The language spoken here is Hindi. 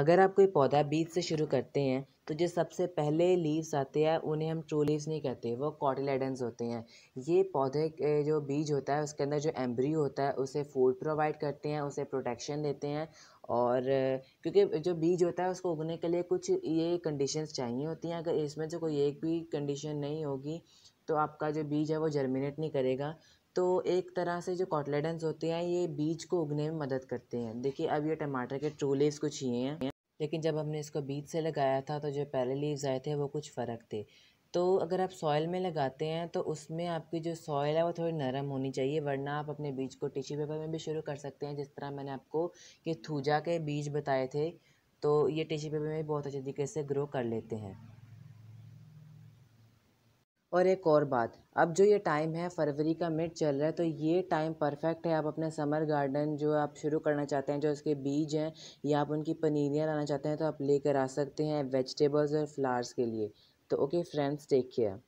अगर आप कोई पौधा बीज से शुरू करते हैं तो जो सबसे पहले लीव्स आते हैं उन्हें हम ट्रू लीव्स नहीं कहते वो कॉटिलेडन्स होते हैं ये पौधे के जो बीज होता है उसके अंदर जो एम्ब्रियो होता है उसे फूड प्रोवाइड करते हैं उसे प्रोटेक्शन देते हैं और क्योंकि जो बीज होता है उसको उगने के लिए कुछ ये कंडीशंस चाहिए होती हैं अगर इसमें से कोई एक भी कंडीशन नहीं होगी तो आपका जो बीज है वो जर्मिनेट नहीं करेगा तो एक तरह से जो कॉटलेडन्स होते हैं ये बीज को उगने में मदद करते हैं देखिए अब ये टमाटर के ट्रू लीव्स कुछ ही हैं लेकिन जब हमने इसको बीज से लगाया था तो जो पहले लीव्स आए थे वो कुछ फ़र्क थे तो अगर आप सॉयल में लगाते हैं तो उसमें आपकी जो सॉइल है वो थोड़ी नरम होनी चाहिए वरना आप अपने बीज को टिश्यू पेपर में भी शुरू कर सकते हैं जिस तरह मैंने आपको ये थूजा के बीज बताए थे तो ये टिश्यू पेपर में बहुत अच्छे तरीके से ग्रो कर लेते हैं और एक और बात अब जो ये टाइम है फरवरी का मिड चल रहा है तो ये टाइम परफेक्ट है आप अपने समर गार्डन जो आप शुरू करना चाहते हैं जो इसके बीज हैं या आप उनकी पनीरियाँ लाना चाहते हैं तो आप लेकर आ सकते हैं वेजिटेबल्स और फ्लावर्स के लिए तो ओके फ्रेंड्स टेक केयर